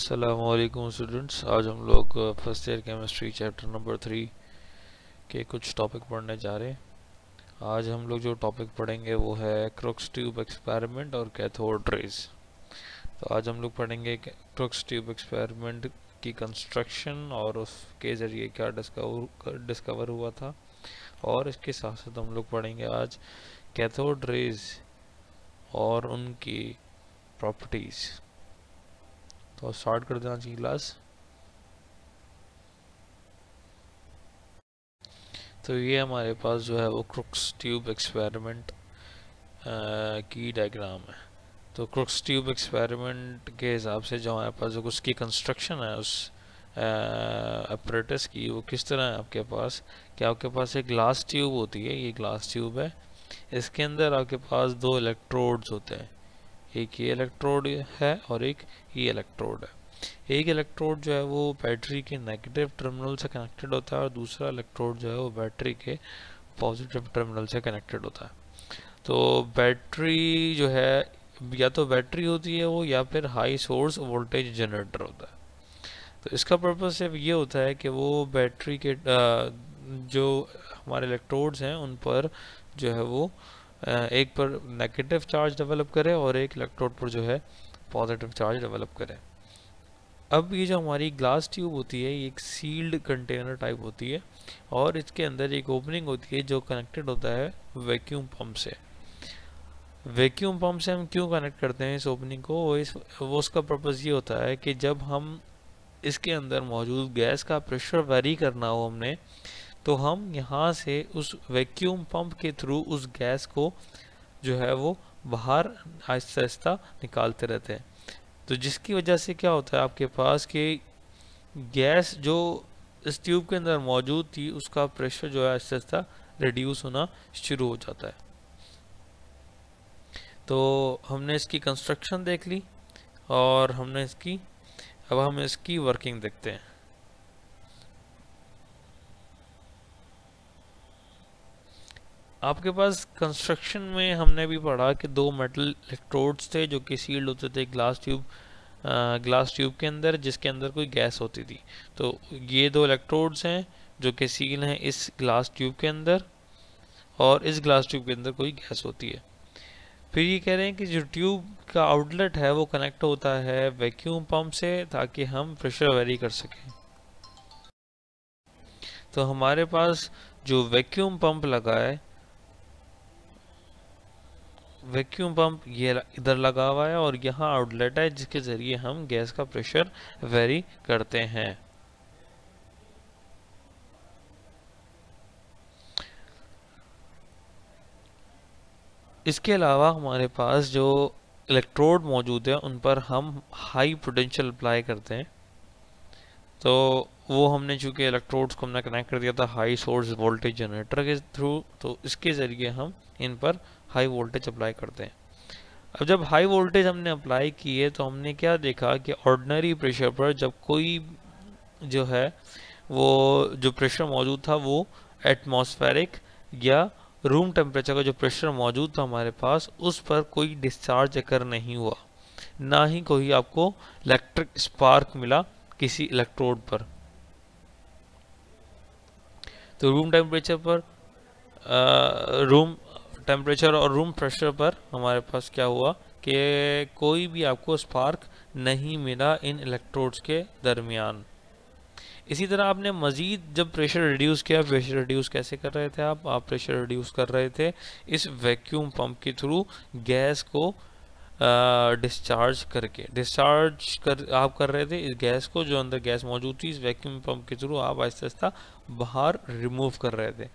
students आज हम लोग first year chemistry chapter number three के कुछ टॉपिक पढ़ने जा रहे हैं आज हम लोग जो टॉपिक पढ़ेंगे वो है क्रोक्स ट्यूब एक्सपेरिमेंट और कैथोड रेज तो आज हम लोग पढ़ेंगे क्रोक्स ट्यूब एक्सपेरिमेंट की कंस्ट्रक्शन और उसके ज़रिए क्या डिस्कवर डिस्कवर हुआ था और इसके साथ साथ हम लोग पढ़ेंगे आज कैथोड रेज और उनकी प्रॉपर्टीज़ तो स्टार्ट कर देना चाहिए क्लास तो ये हमारे पास जो है वो क्रुक्स ट्यूब एक्सपेरिमेंट की डायग्राम है तो क्रुक्स ट्यूब एक्सपेरिमेंट के हिसाब से जो हमारे पास जो उसकी कंस्ट्रक्शन है उस अपरेटस की वो किस तरह है आपके पास कि आपके पास एक ग्लास ट्यूब होती है ये ग्लास ट्यूब है इसके अंदर आपके पास दो इलेक्ट्रोड्स होते हैं एक ये इलेक्ट्रोड है और एक ये इलेक्ट्रोड है एक इलेक्ट्रोड जो है वो बैटरी के नेगेटिव टर्मिनल से कनेक्टेड होता है और दूसरा इलेक्ट्रोड जो है वो बैटरी के पॉजिटिव टर्मिनल से कनेक्टेड होता है तो बैटरी जो है या तो बैटरी होती है वो या फिर हाई सोर्स वोल्टेज जनरेटर होता है तो इसका पर्पज़ सिर्फ ये होता है कि वो बैटरी के जो हमारे इलेक्ट्रोड्स हैं उन पर जो है वो एक पर नेगेटिव चार्ज डेवलप करे और एक इलेक्ट्रोड पर जो है पॉजिटिव चार्ज डेवलप करे अब ये जो हमारी ग्लास ट्यूब होती है ये एक सील्ड कंटेनर टाइप होती है और इसके अंदर एक ओपनिंग होती है जो कनेक्टेड होता है वैक्यूम पम्प से वैक्यूम पम्प से हम क्यों कनेक्ट करते हैं इस ओपनिंग को इस वो उसका पर्पज़ ये होता है कि जब हम इसके अंदर मौजूद गैस का प्रेशर वेरी करना हो हमने तो हम यहाँ से उस वैक्यूम पंप के थ्रू उस गैस को जो है वो बाहर आहिस्ता आहिस्ता निकालते रहते हैं तो जिसकी वजह से क्या होता है आपके पास कि गैस जो इस ट्यूब के अंदर मौजूद थी उसका प्रेशर जो है आहिस्ता आहिस्ता रिड्यूस होना शुरू हो जाता है तो हमने इसकी कंस्ट्रक्शन देख ली और हमने इसकी अब हम इसकी वर्किंग देखते हैं आपके पास कंस्ट्रक्शन में हमने भी पढ़ा कि दो मेटल इलेक्ट्रोड्स थे जो कि सील्ड होते थे ग्लास ट्यूब ग्लास ट्यूब के अंदर जिसके अंदर कोई गैस होती थी तो ये दो इलेक्ट्रोड्स हैं जो कि सील हैं इस ग्लास ट्यूब के अंदर और इस ग्लास ट्यूब के अंदर कोई गैस होती है फिर ये कह रहे हैं कि जो ट्यूब का आउटलेट है वो कनेक्ट होता है वैक्यूम पम्प से ताकि हम प्रेशर वेरी कर सकें तो हमारे पास जो वैक्यूम पंप लगा है वैक्यूम पंप ये इधर लगा हुआ है और यहाँ आउटलेट है जिसके ज़रिए हम गैस का प्रेशर वेरी करते हैं इसके अलावा हमारे पास जो इलेक्ट्रोड मौजूद है उन पर हम हाई पोटेंशियल अप्लाई करते हैं तो वो हमने चूंकि इलेक्ट्रोड्स को हमने कनेक्ट कर दिया था हाई सोर्स वोल्टेज जनरेटर के थ्रू तो इसके ज़रिए हम इन पर हाई वोल्टेज अप्लाई करते हैं अब जब हाई वोल्टेज हमने अप्लाई की है तो हमने क्या देखा कि ऑर्डनरी प्रेशर पर जब कोई जो है वो जो प्रेशर मौजूद था वो एटमॉस्फेरिक या रूम टेम्परेचर का जो प्रेशर मौजूद था हमारे पास उस पर कोई डिस्चार्ज अकर नहीं हुआ ना ही कोई आपको इलेक्ट्रिक स्पार्क मिला किसी इलेक्ट्रोड पर तो रूम टेम्परेचर पर आ, रूम टेम्परेचर और रूम प्रेशर पर हमारे पास क्या हुआ कि कोई भी आपको स्पार्क नहीं मिला इन इलेक्ट्रोड्स के दरमियान इसी तरह आपने मज़ीद जब प्रेशर रिड्यूस किया प्रेशर रिड्यूस कैसे कर रहे थे आप आप प्रेशर रिड्यूस कर रहे थे इस वैक्यूम पंप के थ्रू गैस को डिस्चार्ज करके डिस्चार्ज कर आप कर रहे थे इस गैस को जो अंदर गैस मौजूद थी इस वैक्यूम पंप के थ्रू आप आहिस्ता आहिस्ता बाहर रिमूव कर रहे थे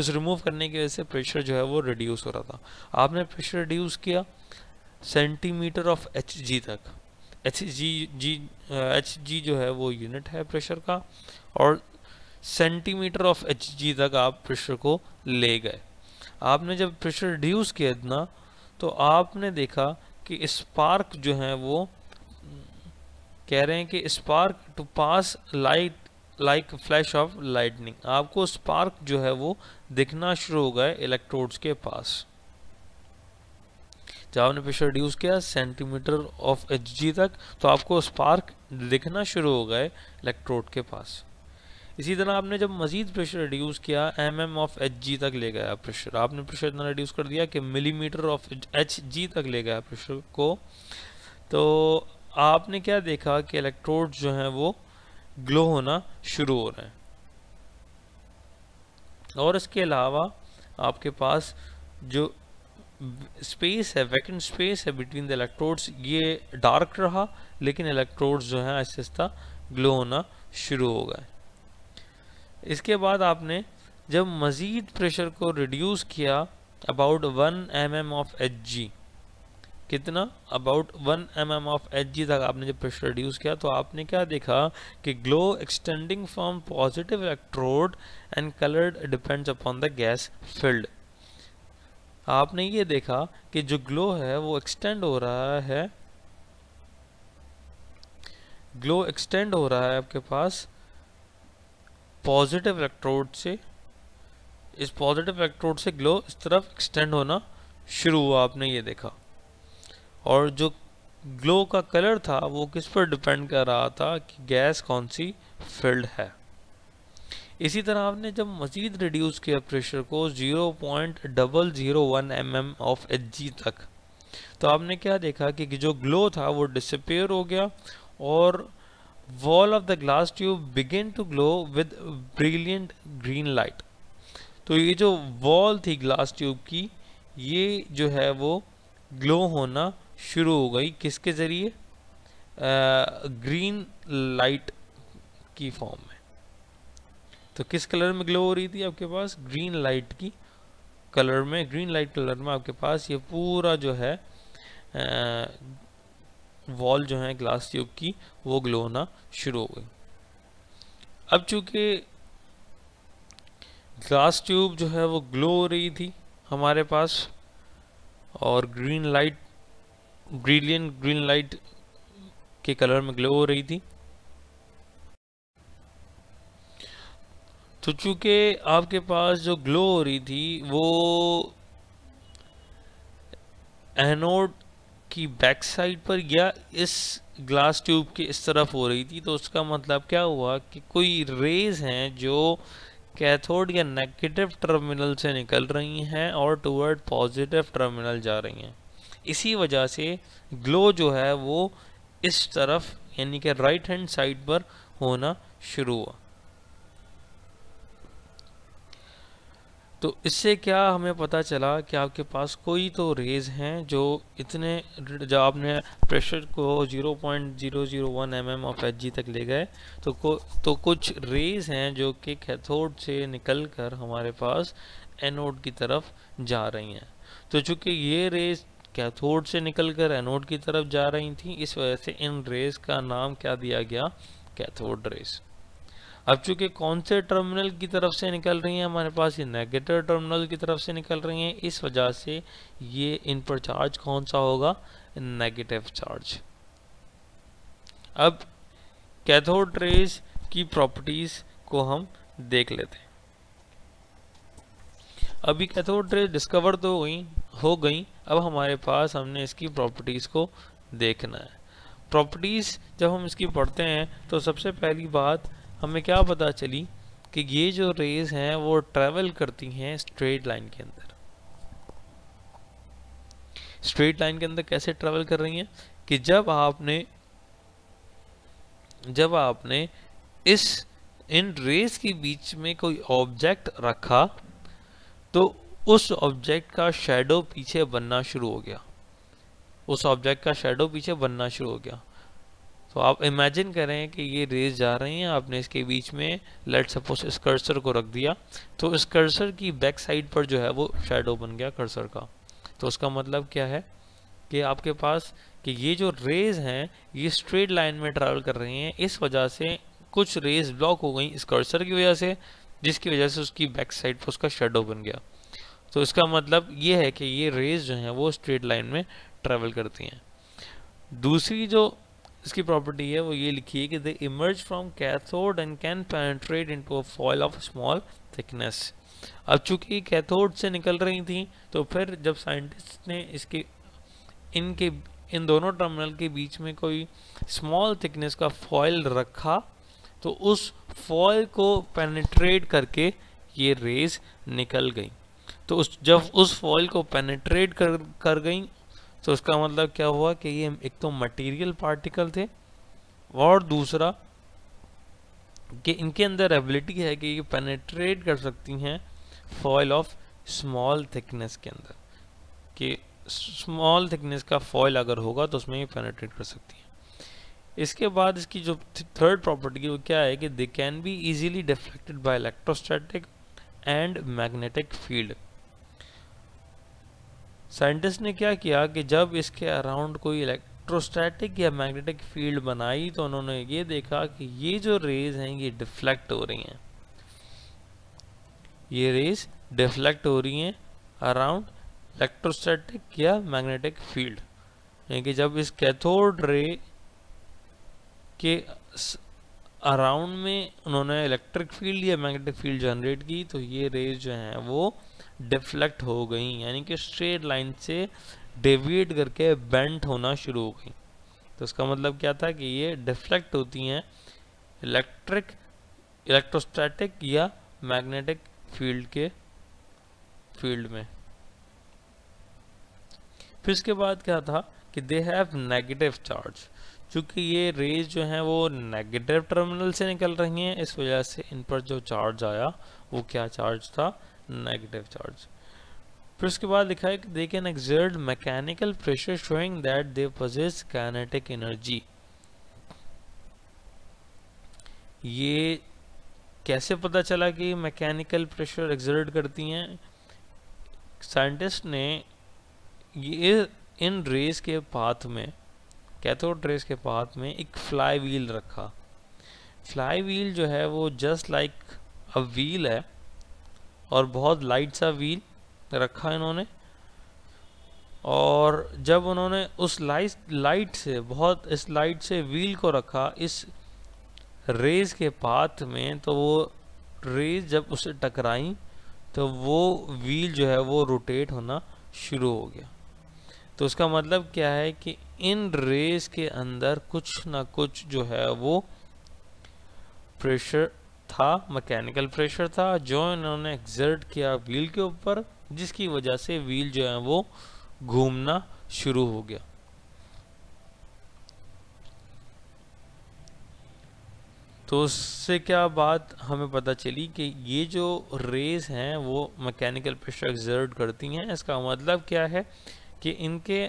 उस रिमूव करने की वजह से प्रेशर जो है वो रिड्यूस हो रहा था आपने प्रेशर रिड्यूस किया सेंटीमीटर ऑफ एच जी तक एच जी जी एच जी जो है वो यूनिट है प्रेशर का और सेंटीमीटर ऑफ एच जी तक आप प्रेशर को ले गए आपने जब प्रेशर रिड्यूस किया इतना तो आपने देखा कि स्पार्क जो है वो कह रहे हैं कि spark to pass light like flash of lightning आपको स्पार्क जो है वो दिखना शुरू हो गए इलेक्ट्रोड्स के पास जब आपने प्रेशर रिड्यूस किया सेंटीमीटर ऑफ एच तक तो आपको स्पार्क दिखना शुरू हो गए इलेक्ट्रोड के पास इसी तरह आपने जब मज़ीद प्रेशर रिड्यूस किया M M of H G तक ले गया प्रेशर आपने प्रेशर इतना रिड्यूस कर दिया कि मिलीमीटर ऑफ एच जी तक ले गया प्रेशर को तो आपने क्या देखा कि इलेक्ट्रोड जो हैं वो ग्लो होना शुरू हो रहे हैं और इसके अलावा आपके पास जो स्पेस है वैकेंट स्पेस है बिटवीन द इलेक्ट्रोड्स ये डार्क रहा लेकिन इलेक्ट्रोड्स जो हैं आहिस्ता ग्लो होना शुरू हो गए इसके बाद आपने जब मज़ीद प्रेशर को रिड्यूस किया about one M M of H G कितना about one M M of H G तक आपने जब प्रेशर रिड्यूस किया तो आपने क्या देखा कि glow extending from positive electrode and coloured depends upon the gas field आपने ये देखा कि जो ग्लो है वो एक्सटेंड हो रहा है ग्लो एक्सटेंड हो रहा है आपके पास पॉजिटिव इलेक्ट्रोड से इस पॉजिटिव इलेक्ट्रोड से ग्लो इस तरफ एक्सटेंड होना शुरू हुआ आपने ये देखा और जो ग्लो का कलर था वो किस पर डिपेंड कर रहा था कि गैस कौन सी फिल्ड है इसी तरह आपने जब मज़ीद रिड्यूस किया प्रेशर को 0.001 पॉइंट mm ऑफ एच तक तो आपने क्या देखा कि जो ग्लो था वो डिसपेयर हो गया और wall of the glass tube begin to glow with brilliant green light तो ये जो वॉल थी ग्लास ट्यूब की ये जो है वो ग्लो होना शुरू हो गई किसके ज़रिए ग्रीन लाइट की फॉर्म में तो किस कलर में ग्लो हो रही थी आपके पास ग्रीन लाइट की कलर में ग्रीन लाइट कलर में आपके पास ये पूरा जो है आ, वॉल जो है ग्लास ट्यूब की वो ग्लो होना शुरू हो गई अब चूंकि ग्लास ट्यूब जो है वो ग्लो हो रही थी हमारे पास और green light brilliant green light के कलर में ग्लो हो रही थी तो चूंकि आपके पास जो ग्लो हो रही थी वो एनोड की बैक साइड पर या इस ग्लास ट्यूब के इस तरफ हो रही थी तो उसका मतलब क्या हुआ कि कोई रेज हैं जो कैथोड या नेगेटिव टर्मिनल से निकल रही हैं और टूवर्ड पॉजिटिव टर्मिनल जा रही हैं इसी वजह से ग्लो जो है वो इस तरफ यानी कि राइट हैंड साइड पर होना शुरू हुआ तो इससे क्या हमें पता चला कि आपके पास कोई तो रेज हैं जो इतने जब आपने प्रेशर को 0.001 mm ऑफ एच तक ले गए तो को तो कुछ रेज हैं जो कि कैथोड से निकल कर हमारे पास एनोड की तरफ जा रही हैं तो चूँकि ये रेज कैथोड से निकल कर एनोड की तरफ जा रही थी इस वजह से इन रेज़ का नाम क्या दिया गया कैथोड रेस अब चूंकि कौन से टर्मिनल की तरफ से निकल रही हैं हमारे पास ये नेगेटिव टर्मिनल की तरफ से निकल रही हैं इस वजह से ये इन पर चार्ज कौन सा होगा नेगेटिव चार्ज अब कैथोड रेज की प्रॉपर्टीज को हम देख लेते हैं अभी कैथोड रेज डिस्कवर तो हुई हो गई अब हमारे पास हमने इसकी प्रॉपर्टीज़ को देखना है प्रॉपर्टीज़ जब हम इसकी पढ़ते हैं तो सबसे पहली बात हमें क्या पता चली कि ये जो रेज हैं वो ट्रेवल करती हैं स्ट्रेट लाइन के अंदर स्ट्रेट लाइन के अंदर कैसे ट्रेवल कर रही हैं कि जब आपने जब आपने इस इन रेस के बीच में कोई ऑब्जेक्ट रखा तो उस ऑब्जेक्ट का शेडो पीछे बनना शुरू हो गया उस ऑब्जेक्ट का शेडो पीछे बनना शुरू हो गया तो आप इमेजिन करें कि ये रेज जा रही हैं आपने इसके बीच में लेट सपोज इस कर्सर को रख दिया तो इस कर्सर की बैक साइड पर जो है वो शेडो बन गया कर्सर का तो उसका मतलब क्या है कि आपके पास कि ये जो रेज हैं ये स्ट्रेट लाइन में ट्रैवल कर रही हैं इस वजह से कुछ रेज ब्लॉक हो गई इस कर्सर की वजह से जिसकी वजह से उसकी बैक साइड पर उसका शेडो बन गया तो इसका मतलब ये है कि ये रेज जो हैं वो स्ट्रेट लाइन में ट्रैवल करती हैं दूसरी जो इसकी प्रॉपर्टी है वो ये लिखी है कि they emerge from cathode and can in into a foil of small thickness अब चूंकि कैथोड से निकल रही थी तो फिर जब साइंटिस्ट ने इसके इनके इन दोनों टर्मिनल के बीच में कोई स्मॉल थिकनेस का फॉयल रखा तो उस फॉयल को पेनिट्रेट करके ये रेज निकल गई तो उस जब उस फॉइल को पेनिट्रेट कर कर गई तो इसका मतलब क्या हुआ कि ये एक तो मटेरियल पार्टिकल थे और दूसरा कि इनके अंदर एबिलिटी है कि ये पेनेट्रेट कर सकती हैं फॉयल ऑफ स्मॉल थिकनेस के अंदर कि स्मॉल थिकनेस का फॉयल अगर होगा तो उसमें ये पेनेट्रेट कर सकती हैं इसके बाद इसकी जो थर्ड प्रॉपर्टी वो क्या है कि they can be easily deflected by electrostatic and magnetic field scientist ने क्या किया कि जब इसके अराउंड कोई इलेक्ट्रोस्टैटिक या मैग्नेटिक फील्ड बनाई तो उन्होंने ये देखा कि ये जो रेज हैं ये डिफ्लेक्ट हो रही हैं ये रेज डिफ्लेक्ट हो रही हैं अराउंड इलेक्ट्रोस्टैटिक या मैग्नेटिक फील्ड यानी कि जब इस कैथोड रे के अराउंड में उन्होंने इलेक्ट्रिक फील्ड या मैग्नेटिक फील्ड जनरेट की तो ये रेज जो हैं वो डिफ्लेक्ट हो गई यानी कि स्ट्रेट लाइन से डेविएट करके बेंट होना शुरू हो गई तो इसका मतलब क्या था कि ये डिफ्लेक्ट होती हैं इलेक्ट्रिक इलेक्ट्रोस्टैटिक या मैग्नेटिक फील्ड के फील्ड में फिर इसके बाद क्या था कि दे हैव नेगेटिव चार्ज चूँकि ये रेज जो हैं वो नेगेटिव टर्मिनल से निकल रही हैं इस वजह से इन पर जो चार्ज आया वो क्या चार्ज था नेगेटिव चार्ज फिर उसके बाद लिखा है कि they can exert mechanical pressure showing that they possess kinetic energy ये कैसे पता चला कि मैकेनिकल प्रेशर एक्सर्ट करती हैं साइंटिस्ट ने ये इन रेस के पाथ में कैथोड रेस के पाथ में एक फ्लाई व्हील रखा फ्लाई व्हील जो है वो जस्ट लाइक अ व्हील है और बहुत लाइट सा व्हील रखा इन्होंने और जब उन्होंने उस लाइट लाइट से बहुत इस लाइट से व्हील को रखा इस रेज के पाथ में तो वो रेज जब उसे टकराई तो वो व्हील जो है वो रोटेट होना शुरू हो गया तो उसका मतलब क्या है कि इन रेस के अंदर कुछ ना कुछ जो है वो प्रेशर था मैकेनिकल प्रेशर था जो इन्होंने एग्जर्ट किया व्हील के ऊपर जिसकी वजह से व्हील जो है वो घूमना शुरू हो गया तो उससे क्या बात हमें पता चली कि ये जो रेस हैं वो मैकेनिकल प्रेशर एग्जर्ट करती हैं इसका मतलब क्या है कि इनके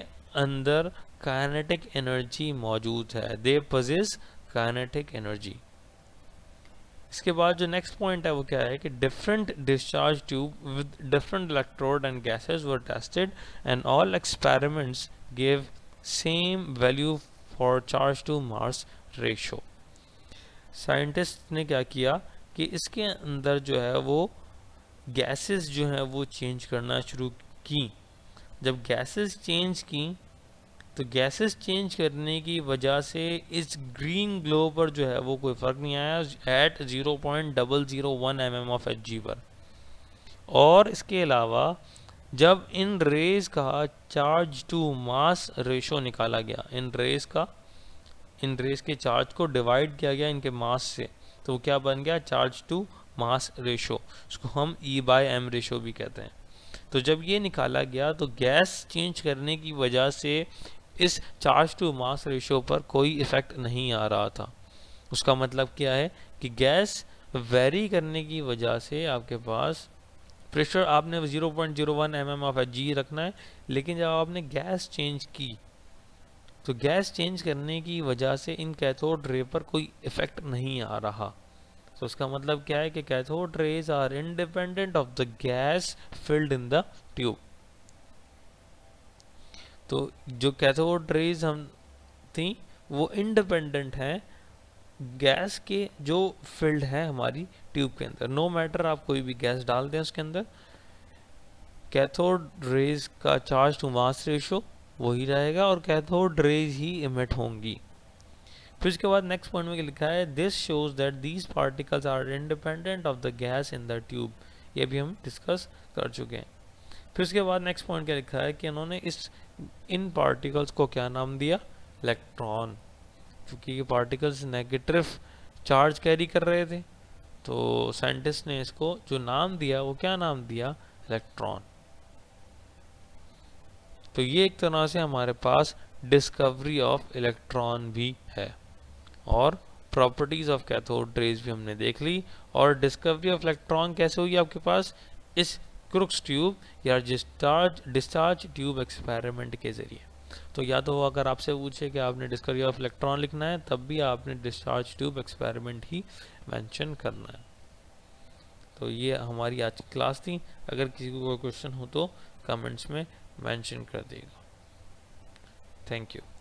अंदर काइनेटिक एनर्जी मौजूद है दे पजेस काइनेटिक एनर्जी इसके बाद जो नेक्स्ट पॉइंट है वो क्या है कि different discharge tube with different electrode and gases were tested and all experiments give same value for charge to mass ratio scientist ने क्या किया कि इसके अंदर जो है वो गैसेस जो हैं वो चेंज करना शुरू की जब गैसेस चेंज की तो गैसेस चेंज करने की वजह से इस ग्रीन ग्लो पर जो है वो कोई फ़र्क नहीं आया at zero point double zero one M M of H G पर और इसके अलावा जब इन रेज का चार्ज टू मास रेशो निकाला गया इन रेज का इन रेज के चार्ज को डिवाइड किया गया इनके मास से तो वो क्या बन गया चार्ज टू मास रेशो इसको हम ई बाय एम रेशो भी कहते हैं तो जब ये निकाला गया तो गैस चेंज करने की वजह से इस चार्ज टू मास रेशो पर कोई इफ़ेक्ट नहीं आ रहा था उसका मतलब क्या है कि गैस वेरी करने की वजह से आपके पास प्रेशर आपने 0.01 point zero one M M of G रखना है लेकिन जब आपने गैस चेंज की तो गैस चेंज करने की वजह से इन कैथोड रे पर कोई इफ़ेक्ट नहीं आ रहा तो उसका मतलब क्या है कि cathode rays are independent of the gas filled in the tube तो जो कैथोड रेज हम थी वो इंडिपेंडेंट हैं गैस के जो फील्ड है हमारी ट्यूब के अंदर नो मैटर आप कोई भी गैस डाल दें उसके अंदर कैथोड रेज का चार्ज टू मास रेशो वही रहेगा और कैथोड रेज ही इमिट होंगी फिर उसके बाद नेक्स्ट पॉइंट में लिखा है this shows that these particles are independent of the gas in the tube ये भी हम डिस्कस कर चुके हैं फिर उसके बाद नेक्स्ट पॉइंट क्या लिखा है कि इन्होंने इस इन पार्टिकल्स को क्या नाम दिया इलेक्ट्रॉन क्योंकि ये पार्टिकल्स नेगेटिव चार्ज कैरी कर रहे थे तो साइंटिस्ट ने इसको जो नाम दिया वो क्या नाम दिया इलेक्ट्रॉन तो ये एक तरह से हमारे पास डिस्कवरी ऑफ इलेक्ट्रॉन भी है और प्रॉपर्टीज ऑफ कैथोड रेज भी हमने देख ली और डिस्कवरी ऑफ इलेक्ट्रॉन कैसे हुई आपके पास इस क्रुक्स ट्यूब या डिस्चार्ज डिस्चार्ज ट्यूब एक्सपेरिमेंट के ज़रिए तो या तो अगर आपसे पूछे कि आपने डिस्कवरी ऑफ इलेक्ट्रॉन लिखना है तब भी आपने डिस्चार्ज ट्यूब एक्सपेरिमेंट ही मेंशन करना है तो ये हमारी आज की क्लास थी अगर किसी को कोई क्वेश्चन हो तो कमेंट्स में मेंशन कर देगा थैंक यू